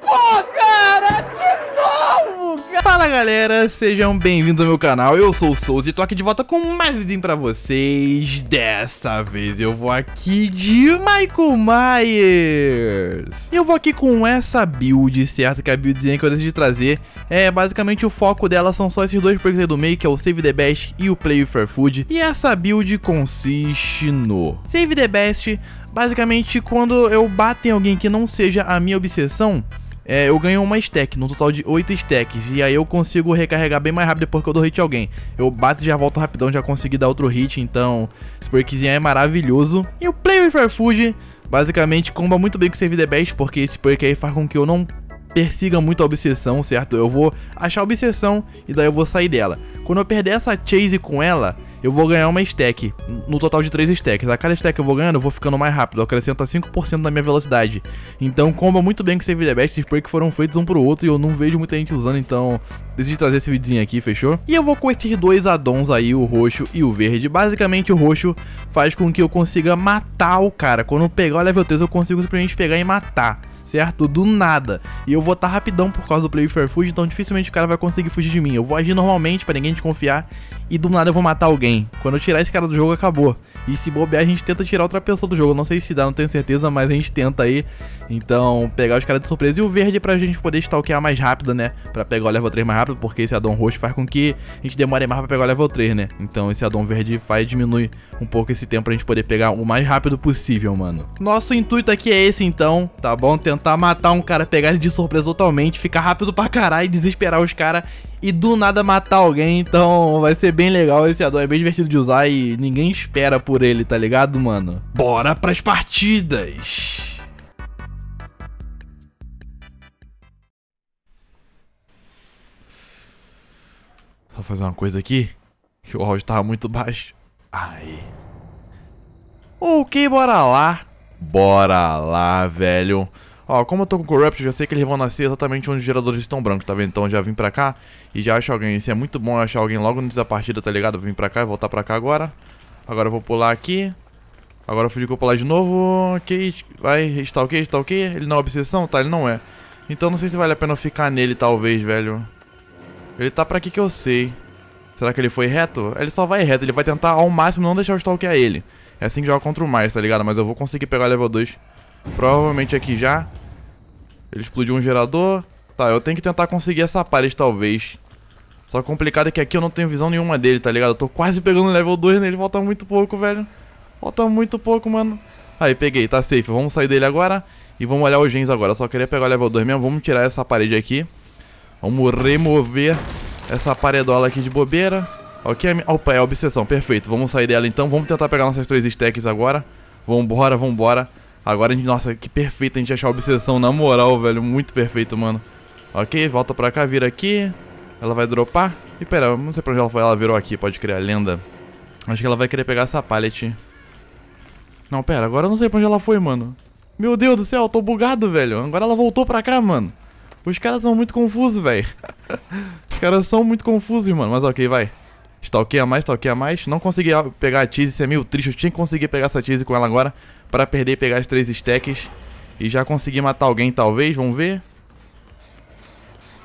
pô, cara, de novo, cara. Fala, galera, sejam bem-vindos ao meu canal, eu sou o Souza e tô aqui de volta com mais vídeo pra vocês. Dessa vez eu vou aqui de Michael Myers. Eu vou aqui com essa build, certo? Que é a buildzinha que eu decidi trazer. É, basicamente o foco dela são só esses dois perks aí do meio, que é o Save the Best e o Play for Food. E essa build consiste no Save the Best, Basicamente, quando eu bato em alguém que não seja a minha obsessão, é, eu ganho uma stack, no total de 8 stacks. E aí eu consigo recarregar bem mais rápido depois que eu dou hit em alguém. Eu bato e já volto rapidão, já consegui dar outro hit, então esse perkzinho é maravilhoso. E o Play with Refuge, basicamente, comba muito bem com o Save the Best, porque esse perk aí faz com que eu não persiga muito a obsessão, certo? Eu vou achar a obsessão e daí eu vou sair dela. Quando eu perder essa chase com ela, eu vou ganhar uma stack, no total de 3 stacks. A cada stack que eu vou ganhando, eu vou ficando mais rápido, acrescenta 5% da minha velocidade. Então comba muito bem com Save the best, esses perks foram feitos um pro outro e eu não vejo muita gente usando, então decidi trazer esse videozinho aqui, fechou? E eu vou com esses dois addons aí, o roxo e o verde. Basicamente o roxo faz com que eu consiga matar o cara, quando eu pegar o level 3 eu consigo simplesmente pegar e matar certo? Do nada. E eu vou estar tá rapidão por causa do Play Fair Food, então dificilmente o cara vai conseguir fugir de mim. Eu vou agir normalmente para ninguém desconfiar e do nada eu vou matar alguém. Quando eu tirar esse cara do jogo, acabou. E se bobear, a gente tenta tirar outra pessoa do jogo. Não sei se dá, não tenho certeza, mas a gente tenta aí. Então, pegar os caras de surpresa. E o verde pra gente poder stalkear mais rápido, né? Pra pegar o level 3 mais rápido, porque esse addon roxo faz com que a gente demore mais pra pegar o level 3, né? Então, esse addon verde faz diminuir um pouco esse tempo pra gente poder pegar o mais rápido possível, mano. Nosso intuito aqui é esse, então, tá bom? Tentar tentar matar um cara, pegar ele de surpresa totalmente, ficar rápido pra caralho, desesperar os caras e do nada matar alguém. Então vai ser bem legal esse addon, é bem divertido de usar e ninguém espera por ele, tá ligado, mano? Bora pras partidas! Vou fazer uma coisa aqui, que o áudio tava muito baixo. Aí. Ok, bora lá. Bora lá, velho. Ó, como eu tô com Corrupt, eu já sei que eles vão nascer exatamente onde os geradores estão brancos, tá vendo? Então eu já vim pra cá e já acho alguém. Isso é muito bom achar alguém logo antes da partida, tá ligado? vim pra cá e voltar pra cá agora. Agora eu vou pular aqui. Agora eu fui que eu pular de novo. Ok, vai, está ok, está ok. Ele não é obsessão? Tá, ele não é. Então não sei se vale a pena eu ficar nele, talvez, velho. Ele tá pra aqui que eu sei. Será que ele foi reto? Ele só vai reto, ele vai tentar ao máximo não deixar eu stalkear ele. É assim que joga contra o mais, tá ligado? Mas eu vou conseguir pegar o level 2 Provavelmente aqui já. Ele explodiu um gerador. Tá, eu tenho que tentar conseguir essa parede, talvez. Só complicado é que aqui eu não tenho visão nenhuma dele, tá ligado? Eu tô quase pegando level 2 nele, falta muito pouco, velho. Falta muito pouco, mano. Aí, peguei, tá safe. Vamos sair dele agora e vamos olhar os gens agora. Eu só queria pegar o level 2 mesmo. Vamos tirar essa parede aqui. Vamos remover essa paredola aqui de bobeira. Ok, opa, é a obsessão, perfeito. Vamos sair dela então. Vamos tentar pegar nossas três stacks agora. Vambora, vambora. Agora a gente, nossa, que perfeito a gente achar a obsessão, na moral, velho, muito perfeito, mano. Ok, volta pra cá, vira aqui. Ela vai dropar. E pera, não sei pra onde ela foi, ela virou aqui, pode criar lenda. Acho que ela vai querer pegar essa pallet. Não, pera, agora eu não sei pra onde ela foi, mano. Meu Deus do céu, eu tô bugado, velho. Agora ela voltou pra cá, mano. Os caras são muito confusos, velho. Os caras são muito confusos, mano. Mas ok, vai. Stalkeia mais, stalkeia mais. Não consegui pegar a Cheese, isso é meio triste. Eu tinha que conseguir pegar essa Cheese com ela agora para perder e pegar as três stacks. E já conseguir matar alguém, talvez. Vamos ver.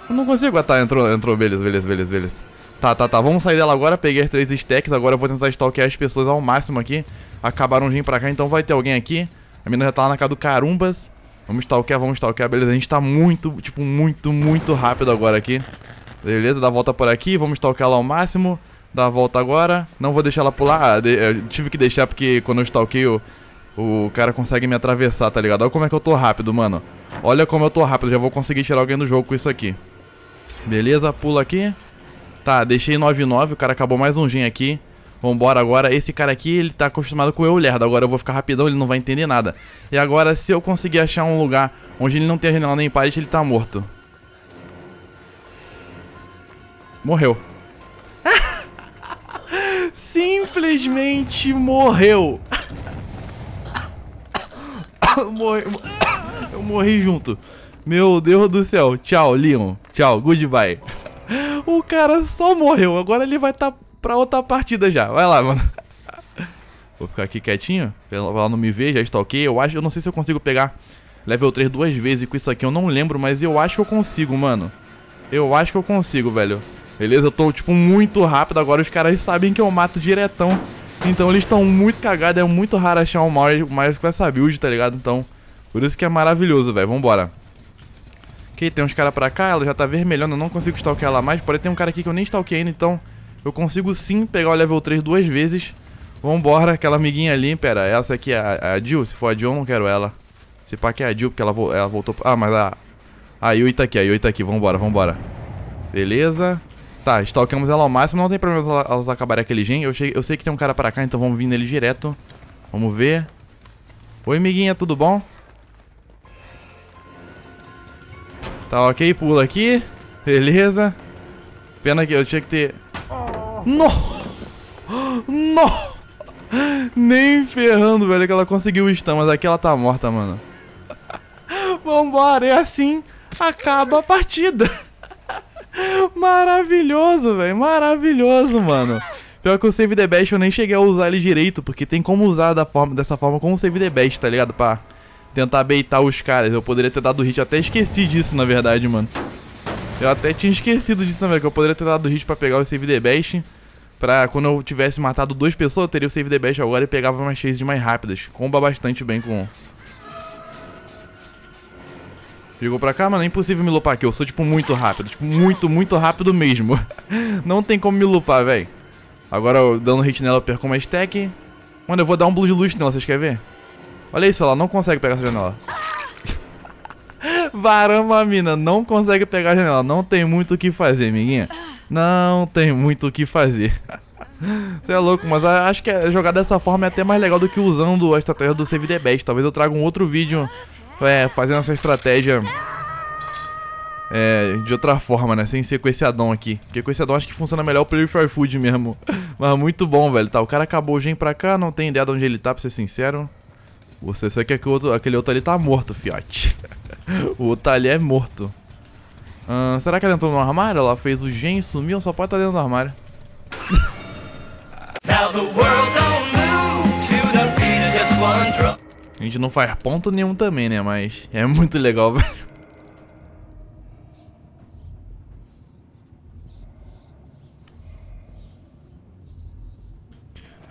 Eu não consigo. Ah, tá. Entrou, entrou. Beleza, beleza, beleza, beleza. Tá, tá, tá. Vamos sair dela agora. Peguei as três stacks. Agora eu vou tentar stalkear as pessoas ao máximo aqui. Acabaram de vir pra cá, então vai ter alguém aqui. A menina já tá lá na casa do Carumbas. Vamos stalkear, vamos stalkear. Beleza, a gente tá muito, tipo, muito, muito rápido agora aqui. Beleza, dá a volta por aqui. Vamos stalkear ela ao máximo. Dar a volta agora. Não vou deixar ela pular. Ah, eu tive que deixar porque quando eu stalkeio, o cara consegue me atravessar, tá ligado? Olha como é que eu tô rápido, mano. Olha como eu tô rápido. Já vou conseguir tirar alguém do jogo com isso aqui. Beleza, pula aqui. Tá, deixei 9-9. O cara acabou mais um gin aqui. Vambora agora. Esse cara aqui, ele tá acostumado com eu, lerdo. Agora eu vou ficar rapidão, ele não vai entender nada. E agora, se eu conseguir achar um lugar onde ele não tem janela nem parede, ele tá morto. Morreu simplesmente morreu. Eu morri, eu morri junto. Meu Deus do céu. Tchau, Leon. Tchau, goodbye. O cara só morreu. Agora ele vai estar tá pra outra partida já. Vai lá, mano. Vou ficar aqui quietinho. Pra ela não me ver, já stalkei. Eu acho, eu não sei se eu consigo pegar level 3 duas vezes com isso aqui. Eu não lembro, mas eu acho que eu consigo, mano. Eu acho que eu consigo, velho. Beleza? Eu tô, tipo, muito rápido agora. Os caras sabem que eu mato diretão. Então eles estão muito cagados. É muito raro achar um Mario, Myers com essa build, tá ligado? Então, por isso que é maravilhoso, velho. Vambora. Ok, tem uns caras pra cá. Ela já tá vermelhona. Eu não consigo stalkear ela mais. Porém, tem um cara aqui que eu nem stalkei ainda. Então, eu consigo sim pegar o level 3 duas vezes. Vambora, aquela amiguinha ali. Pera, essa aqui é a, é a Jill? Se for a Jill, eu não quero ela. Se pá que é a Jill, porque ela, vo ela voltou... Ah, mas a... A Yui tá aqui, a Yui tá aqui. Vambora, vambora. Beleza. Tá, stalkamos ela ao máximo, não tem problema elas acabarem aquele gen. Eu, cheguei, eu sei que tem um cara pra cá, então vamos vir nele direto. Vamos ver. Oi, amiguinha, tudo bom? Tá ok, pula aqui. Beleza. Pena que eu tinha que ter... Não! Não! Nem ferrando, velho, que ela conseguiu o stun, mas aqui ela tá morta, mano. Vambora, é assim acaba a partida. Maravilhoso, velho. Maravilhoso, mano. Pior que o Save the Best eu nem cheguei a usar ele direito, porque tem como usar da forma, dessa forma com o Save the Best, tá ligado? Pra tentar beitar os caras. Eu poderia ter dado hit, eu até esqueci disso, na verdade, mano. Eu até tinha esquecido disso também, que eu poderia ter dado hit pra pegar o Save the Best. Pra quando eu tivesse matado duas pessoas, eu teria o Save the Best agora e pegava umas chases mais rápidas. Comba bastante bem com, Ligou pra cá, mano, é impossível me lupar aqui. Eu sou, tipo, muito rápido. Tipo, muito, muito rápido mesmo. Não tem como me lupar, velho. Agora, dando hit nela, eu perco uma stack. Mano, eu vou dar um blue de luz nela, vocês querem ver? Olha isso, ela não consegue pegar essa janela. Varama, a mina, não consegue pegar a janela. Não tem muito o que fazer, amiguinha. Não tem muito o que fazer. Você é louco, mas acho que é, jogar dessa forma é até mais legal do que usando a estratégia do Save the Best. Talvez eu traga um outro vídeo é, fazendo essa estratégia é, de outra forma, né? Sem ser com esse addon aqui. Porque com esse addon acho que funciona melhor o Player for Food mesmo. Mas muito bom, velho. Tá, o cara acabou o gen pra cá, não tem ideia de onde ele tá, pra ser sincero. Você só que aquele outro, aquele outro ali tá morto, fiote. o outro ali é morto. será que ela entrou no armário? Ela fez o gen, sumiu, só pode estar tá dentro do armário. Now the world don't move to the beat of just one drum. A gente não faz ponto nenhum também, né? Mas é muito legal, velho.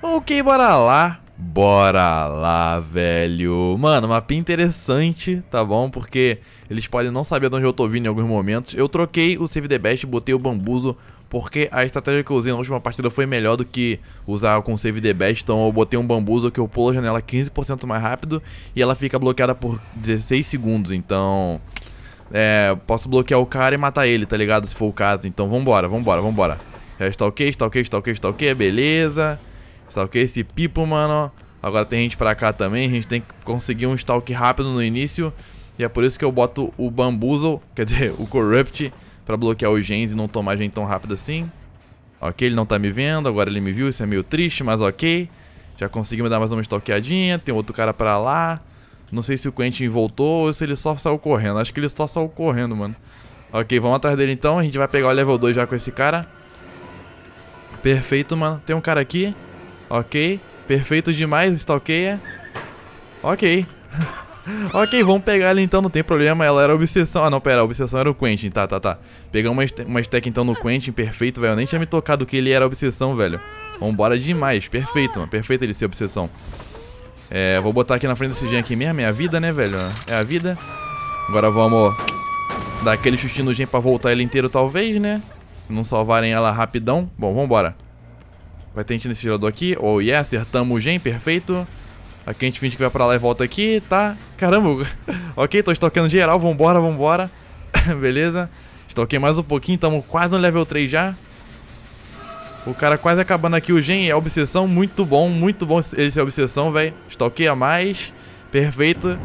Ok, bora lá. Bora lá, velho. Mano, mapinha interessante, tá bom? Porque eles podem não saber de onde eu tô vindo em alguns momentos. Eu troquei o Save the Best e botei o Bambuzo, porque a estratégia que eu usei na última partida foi melhor do que usar com o Save the Best. Então eu botei um Bambuzo que eu pulo a janela 15% mais rápido e ela fica bloqueada por 16 segundos. Então... É, posso bloquear o cara e matar ele, tá ligado? Se for o caso. Então vambora, vambora, vambora. Já está ok, está ok, está ok, está ok, é beleza. Está ok esse pipo, mano. Agora tem gente pra cá também, a gente tem que conseguir um stalk rápido no início e é por isso que eu boto o Bamboozle, quer dizer, o Corrupt, pra bloquear os gens e não tomar gente tão rápido assim. Ok, ele não tá me vendo, agora ele me viu, isso é meio triste, mas ok. Já conseguimos dar mais uma stalkeadinha, tem outro cara pra lá. Não sei se o Quentin voltou ou se ele só saiu correndo. Acho que ele só saiu correndo, mano. Ok, vamos atrás dele então. A gente vai pegar o level 2 já com esse cara. Perfeito, mano. Tem um cara aqui. Ok. Perfeito demais, stalkeia. Ok. ok, vamos pegar ela então, não tem problema. Ela era obsessão. Ah, não, pera, a obsessão era o Quentin. Tá, tá, tá. Pegar uma, uma stack então no Quentin, perfeito, velho. Eu nem tinha me tocado que ele era obsessão, velho. Vambora demais, perfeito, mano. Perfeito ele ser obsessão. É, vou botar aqui na frente desse gen aqui mesmo. É a vida, né, velho? É a vida. Agora vamos dar aquele chute no gen pra voltar ele inteiro, talvez, né? Não salvarem ela rapidão. Bom, vambora. Vai ter gente nesse girador aqui. Oh, yeah, acertamos o gen, perfeito. Aqui a gente finge que vai pra lá e volta aqui, tá? Caramba, ok, tô estocando geral, vambora, vambora. Beleza? Estoquei mais um pouquinho, Tamo quase no level 3 já. O cara quase acabando aqui o gen, é obsessão, muito bom, muito bom esse é obsessão, velho. a mais, perfeito.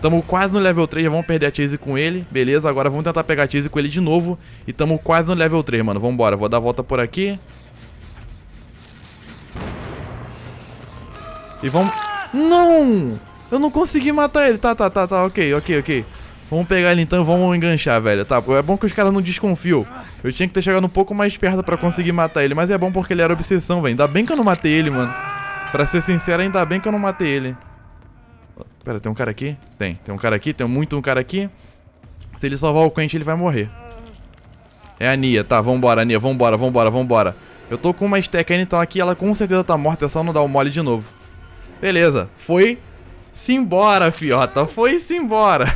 Tamo quase no level 3, já vamos perder a Chase com ele. Beleza, agora vamos tentar pegar a Chase com ele de novo. E tamo quase no level 3, mano. Vambora, vou dar a volta por aqui. E vamos... Não! Eu não consegui matar ele. Tá, tá, tá, tá. Ok, ok, ok. Vamos pegar ele então, vamos enganchar, velho. Tá, é bom que os caras não desconfiam. Eu tinha que ter chegado um pouco mais perto pra conseguir matar ele, mas é bom porque ele era obsessão, velho. Ainda bem que eu não matei ele, mano. Pra ser sincero, ainda bem que eu não matei ele. Pera, tem um cara aqui? Tem. Tem um cara aqui, tem muito um cara aqui. Se ele salvar o Quentin, ele vai morrer. É a Nia, tá, vambora, Nia, vambora, vambora, vambora. Eu tô com uma stack ainda, então aqui ela com certeza tá morta, é só não dar o mole de novo. Beleza, foi-se embora, fiota, foi-se embora.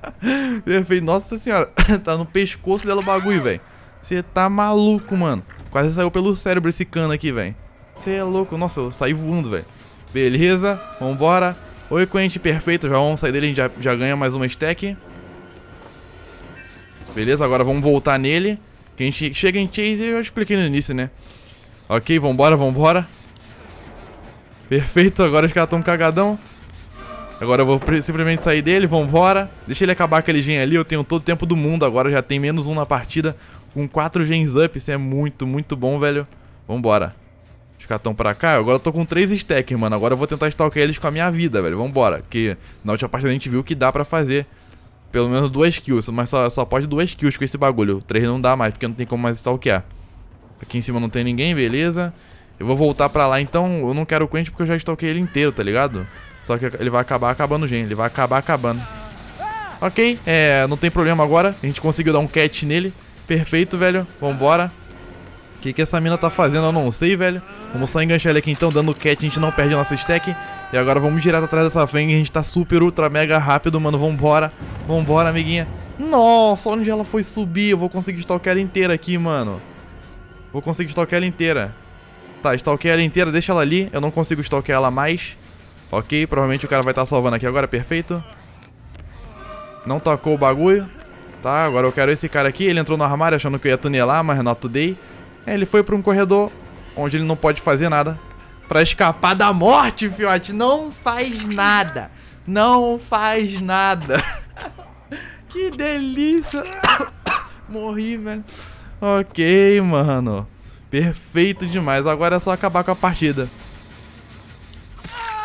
Perfeito, nossa senhora, tá no pescoço dela o bagulho, velho. Você tá maluco, mano. Quase saiu pelo cérebro esse cano aqui, velho. Você é louco, nossa, eu saí voando, velho. Beleza, vambora. Oi, Quente, perfeito, já vamos sair dele, a gente já, já ganha mais uma stack. Beleza, agora vamos voltar nele. Que a gente chega em Chase, eu expliquei no início, né? Ok, vambora, vambora. Perfeito, agora os caras estão cagadão. Agora eu vou simplesmente sair dele, vambora. Deixa ele acabar aquele gen ali, eu tenho todo o tempo do mundo. Agora já tem menos um na partida, com quatro gens up. Isso é muito, muito bom, velho. Vambora. Os caras estão pra cá, agora eu tô com três stacks, mano. Agora eu vou tentar stalkear eles com a minha vida, velho. Vambora, porque na última partida a gente viu que dá pra fazer pelo menos duas kills, mas só, só pode duas kills com esse bagulho. Três não dá mais, porque não tem como mais stalkear. Aqui em cima não tem ninguém, beleza. Eu vou voltar pra lá, então eu não quero o Quentin porque eu já estoquei ele inteiro, tá ligado? Só que ele vai acabar acabando gente, ele vai acabar acabando. Ok, é, não tem problema agora. A gente conseguiu dar um catch nele. Perfeito, velho. Vambora. O que, que essa mina tá fazendo? Eu não sei, velho. Vamos só enganchar ele aqui então, dando catch, a gente não perde a nossa stack. E agora vamos direto atrás dessa Fang, a gente tá super, ultra, mega rápido, mano. Vambora. Vambora, amiguinha. Nossa, onde ela foi subir? Eu vou conseguir stalkear ela inteira aqui, mano. Vou conseguir stalkear ela inteira. Tá, stalkei ela inteira, deixa ela ali. Eu não consigo stalkear ela mais. Ok, provavelmente o cara vai estar tá salvando aqui agora, perfeito. Não tocou o bagulho. Tá, agora eu quero esse cara aqui. Ele entrou no armário achando que eu ia tunelar, mas not today. É, ele foi pra um corredor onde ele não pode fazer nada. Pra escapar da morte, fiote. Não faz nada. Não faz nada. que delícia. Morri, velho. Ok, mano. Perfeito demais. Agora é só acabar com a partida.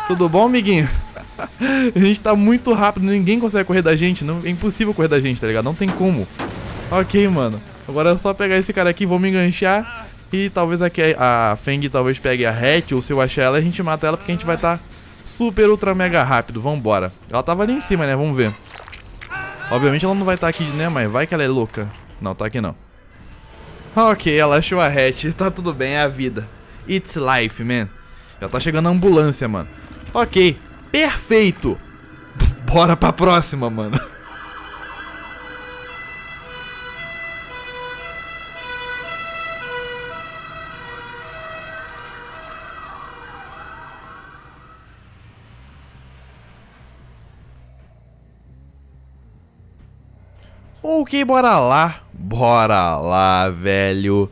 Tudo bom, amiguinho? a gente tá muito rápido, ninguém consegue correr da gente. Não, é impossível correr da gente, tá ligado? Não tem como. Ok, mano. Agora é só pegar esse cara aqui, vou me enganchar. E talvez aqui a, a Feng talvez pegue a Hatch, ou se eu achar ela, a gente mata ela, porque a gente vai estar tá super, ultra, mega rápido. Vambora. Ela tava ali em cima, né? Vamos ver. Obviamente ela não vai estar tá aqui, né? Mas vai que ela é louca. Não, tá aqui não. Ah, ok, ela achou a hatch, tá tudo bem, é a vida. It's life, man. Já tá chegando a ambulância, mano. Ok, perfeito. Bora pra próxima, mano. Ok, bora lá. Bora lá, velho.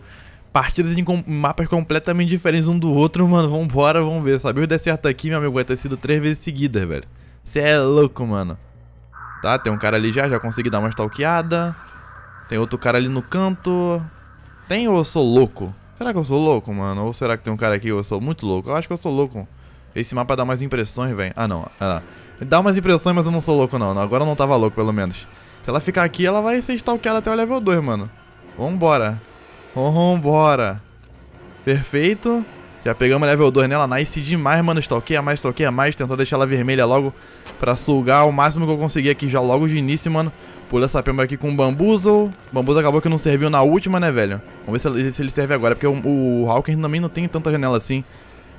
Partidas em com mapas completamente diferentes um do outro, mano. Vambora, vamos ver. Sabia o der certo aqui, meu amigo, vai ter sido três vezes seguidas, velho. Você é louco, mano. Tá, tem um cara ali já, já consegui dar uma stalkeada. Tem outro cara ali no canto. Tem ou eu sou louco? Será que eu sou louco, mano? Ou será que tem um cara aqui ou eu sou muito louco? Eu acho que eu sou louco. Esse mapa dá mais impressões, velho. Ah, não. Ah, dá umas impressões, mas eu não sou louco, não. Agora eu não tava louco, pelo menos. Se ela ficar aqui, ela vai ser stalkeada até o level 2, mano. Vambora. Vambora. Perfeito. Já pegamos level 2 nela, nice demais, mano. Stalkeia mais, stalkeia mais. Tentar deixar ela vermelha logo pra sugar o máximo que eu conseguir aqui já logo de início, mano. Pula essa pemba aqui com o Bambuzo. Bambuzo acabou que não serviu na última, né, velho? Vamos ver se ele, se ele serve agora, porque o, o também não tem tanta janela assim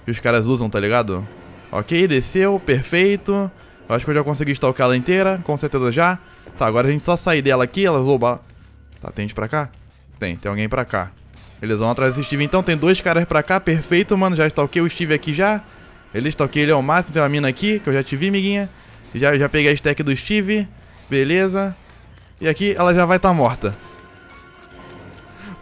que os caras usam, tá ligado? Ok, desceu, perfeito. Eu acho que eu já consegui stalkar ela inteira, com certeza já. Tá, agora a gente só sair dela aqui, elas roubar. Tá, tem gente pra cá? Tem, tem alguém pra cá. Eles vão atrás do Steve. Então tem dois caras pra cá, perfeito, mano. Já stalkei o Steve aqui já. Ele stalkei ele ao máximo. Tem uma mina aqui, que eu já te vi, miguinha. Já, já peguei a stack do Steve. Beleza. E aqui ela já vai estar tá morta.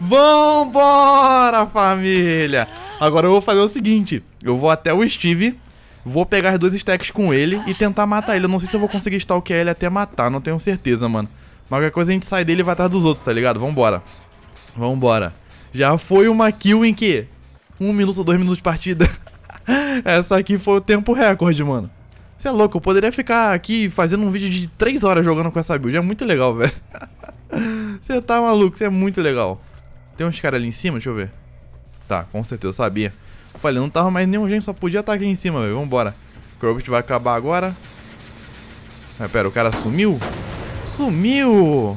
Vambora, família! Agora eu vou fazer o seguinte. Eu vou até o Steve Vou pegar as duas stacks com ele e tentar matar ele. Eu não sei se eu vou conseguir stalkear ele até matar, não tenho certeza, mano. Mas qualquer coisa a gente sai dele e vai atrás dos outros, tá ligado? Vambora. Vambora. Já foi uma kill em que? Um minuto, dois minutos de partida. Essa aqui foi o tempo recorde, mano. Você é louco, eu poderia ficar aqui fazendo um vídeo de três horas jogando com essa build. É muito legal, velho. Você tá maluco, você é muito legal. Tem uns caras ali em cima, deixa eu ver. Tá, com certeza, eu sabia. Eu falei, não tava mais nenhum gente, só podia estar tá aqui em cima, velho. Vambora. Corbett vai acabar agora. Mas pera, o cara sumiu? Sumiu!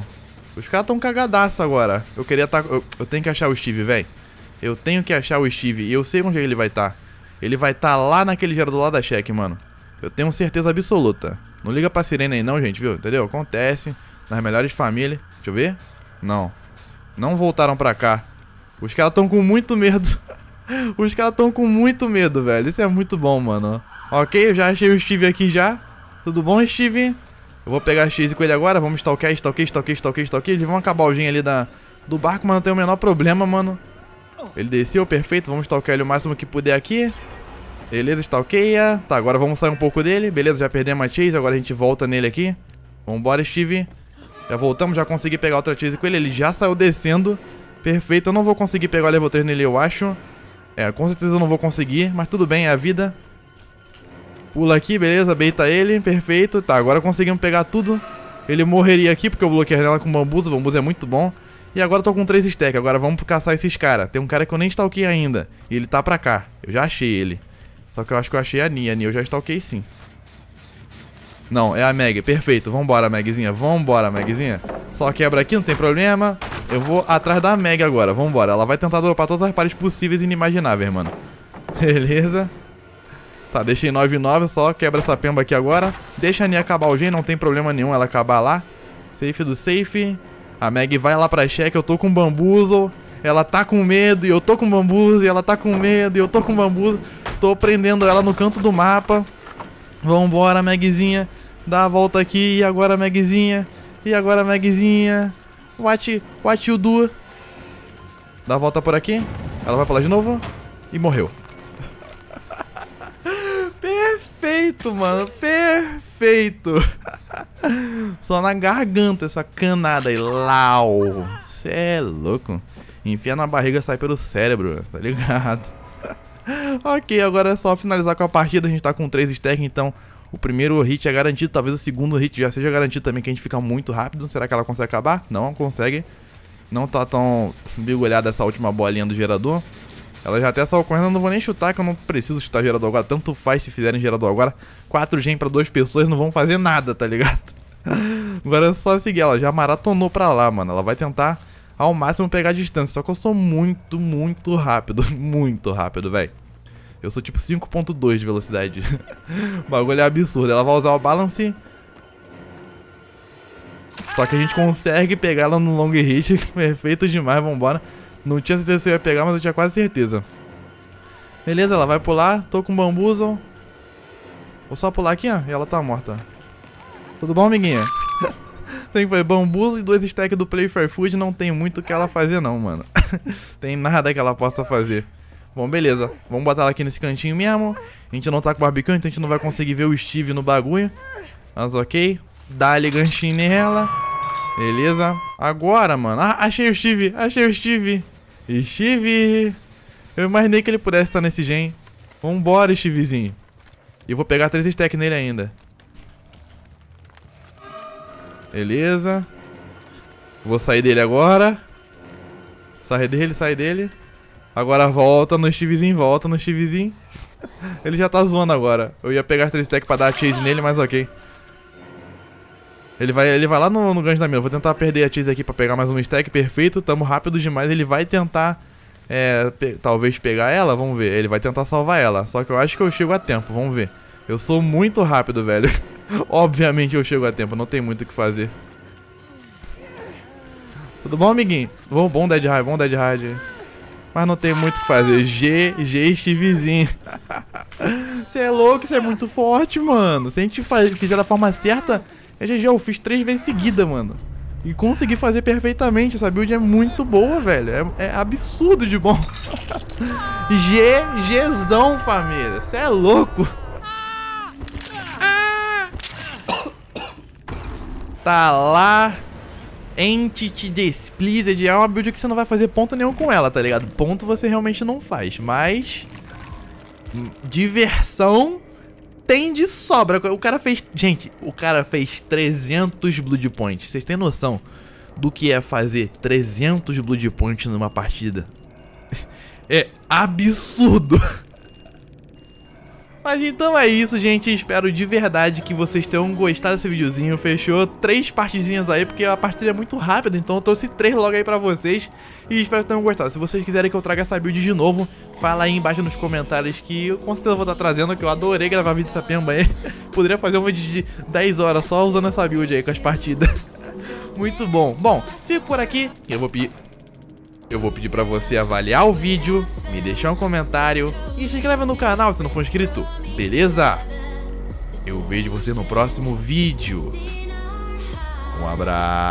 Os caras tão cagadaço agora. Eu queria estar... Tá, eu, eu, tenho que achar o Steve, velho. Eu tenho que achar o Steve. E eu sei onde ele vai estar. Tá. Ele vai estar lá naquele gerador lá da cheque, mano. Eu tenho certeza absoluta. Não liga pra sirene aí não, gente, viu? Entendeu? Acontece. Nas melhores famílias. Deixa eu ver. Não. Não voltaram pra cá. Os caras estão com muito medo. Os caras estão com muito medo, velho. Isso é muito bom, mano. Ok, eu já achei o Steve aqui já. Tudo bom, Steve? Eu vou pegar a Chase com ele agora. Vamos stalkear, stalkear, stalkear, stalkear, stalkear. Eles vão acabar o gen ali da, do barco, mas não tem o menor problema, mano. Ele desceu, perfeito. Vamos stalkear ele o máximo que puder aqui. Beleza, stalkeia. Tá, agora vamos sair um pouco dele. Beleza, já perdemos a Chase. Agora a gente volta nele aqui. Vambora, Steve. Já voltamos, já consegui pegar outra Chase com ele. Ele já saiu descendo. Perfeito. Eu não vou conseguir pegar o level 3 nele, eu acho. É, com certeza eu não vou conseguir, mas tudo bem, é a vida. Pula aqui, beleza, beita ele, perfeito. Tá, agora conseguimos pegar tudo. Ele morreria aqui, porque eu bloqueei ela com bambuza, o bambuza é muito bom. E agora eu tô com três stacks, agora vamos caçar esses caras. Tem um cara que eu nem stalkei ainda, e ele tá pra cá. Eu já achei ele. Só que eu acho que eu achei a Nia, a Nia eu já stalkei sim. Não, é a Meg, perfeito. Vambora, Megzinha, vambora, Megzinha. Só quebra aqui, não tem problema. Eu vou atrás da Meg agora, vambora. Ela vai tentar dropar todas as paredes possíveis e inimagináveis, mano. Beleza. Tá, deixei 9 9, só quebra essa pemba aqui agora. Deixa a Nia acabar o gen, não tem problema nenhum ela acabar lá. Safe do safe. A Meg vai lá pra check, eu tô com bambuzo. Ela tá com medo e eu tô com bambuzo, e ela tá com medo e eu tô com bambuzo. Tô prendendo ela no canto do mapa. Vambora, Megzinha. Dá a volta aqui, e agora, Megzinha. E agora, Megzinha. What, what you do? Dá a volta por aqui. Ela vai pra lá de novo. E morreu. Perfeito, mano. Perfeito. Só na garganta essa canada aí. Lau. Cê é louco. Enfia na barriga sai pelo cérebro, tá ligado? ok, agora é só finalizar com a partida. A gente tá com 3 stacks, então o primeiro hit é garantido, talvez o segundo hit já seja garantido também, que a gente fica muito rápido. Será que ela consegue acabar? Não, consegue. Não tá tão mergulhada essa última bolinha do gerador. Ela já até saiu correndo, não vou nem chutar, que eu não preciso chutar gerador agora. Tanto faz se fizerem gerador agora. Quatro gen pra duas pessoas não vão fazer nada, tá ligado? agora é só seguir, ela já maratonou pra lá, mano. Ela vai tentar ao máximo pegar a distância. Só que eu sou muito, muito rápido. Muito rápido, velho. Eu sou tipo 5.2 de velocidade. o bagulho é absurdo. Ela vai usar o balance. Só que a gente consegue pegar ela no long hit. Perfeito demais, vambora. Não tinha certeza se eu ia pegar, mas eu tinha quase certeza. Beleza, ela vai pular. Tô com bambuzo. Vou só pular aqui, ó. E ela tá morta. Tudo bom, amiguinha? tem que fazer bambuzo e dois stacks do Play fair Food. Não tem muito o que ela fazer, não, mano. tem nada que ela possa fazer. Bom, beleza. Vamos botar ela aqui nesse cantinho mesmo. A gente não tá com barbicão, então a gente não vai conseguir ver o Steve no bagulho. Mas ok. Dá-lhe ganchinho nela. Beleza. Agora, mano. Ah, achei o Steve. Achei o Steve. Steve. Eu imaginei que ele pudesse estar nesse gen. Vambora, Stevezinho. E vou pegar três stacks nele ainda. Beleza. Vou sair dele agora. Sai dele, sai dele. Agora volta no Stevezinho, volta no Stevezinho. Ele já tá zoando agora. Eu ia pegar as três stacks pra dar chase nele, mas ok. Ele vai, ele vai lá no, no gancho da mina. Vou tentar perder a chase aqui pra pegar mais um stack. Perfeito, tamo rápido demais. Ele vai tentar, é, pe talvez pegar ela, vamos ver. Ele vai tentar salvar ela. Só que eu acho que eu chego a tempo, vamos ver. Eu sou muito rápido, velho. Obviamente eu chego a tempo, não tem muito o que fazer. Tudo bom, amiguinho? Bom, bom Dead Hard, bom Dead Hard. Mas não tem muito o que fazer. G, G e Você é louco, você é muito forte, mano. Se a gente fizer da forma certa, é GG. Eu fiz três vezes seguida, mano. E consegui fazer perfeitamente. Essa build é muito boa, velho. É, é absurdo de bom. G, Gzão, família. Você é louco. Tá lá. Entity Displeased é uma build que você não vai fazer ponto nenhum com ela, tá ligado? Ponto você realmente não faz, mas... Diversão tem de sobra. O cara fez... Gente, o cara fez 300 Blood Points. Vocês têm noção do que é fazer 300 Blood Points numa partida? É absurdo! Mas então é isso, gente. Espero de verdade que vocês tenham gostado desse videozinho. Fechou três partezinhas aí, porque a partida é muito rápida, então eu trouxe três logo aí pra vocês. E espero que tenham gostado. Se vocês quiserem que eu traga essa build de novo, fala aí embaixo nos comentários que eu com certeza vou estar tá trazendo, que eu adorei gravar vídeo dessa pemba aí. Poderia fazer um vídeo de 10 horas só usando essa build aí com as partidas. Muito bom. Bom, fico por aqui. Eu vou pedir eu vou pedir para você avaliar o vídeo, me deixar um comentário e se inscreve no canal se não for inscrito, beleza? Eu vejo você no próximo vídeo. Um abraço.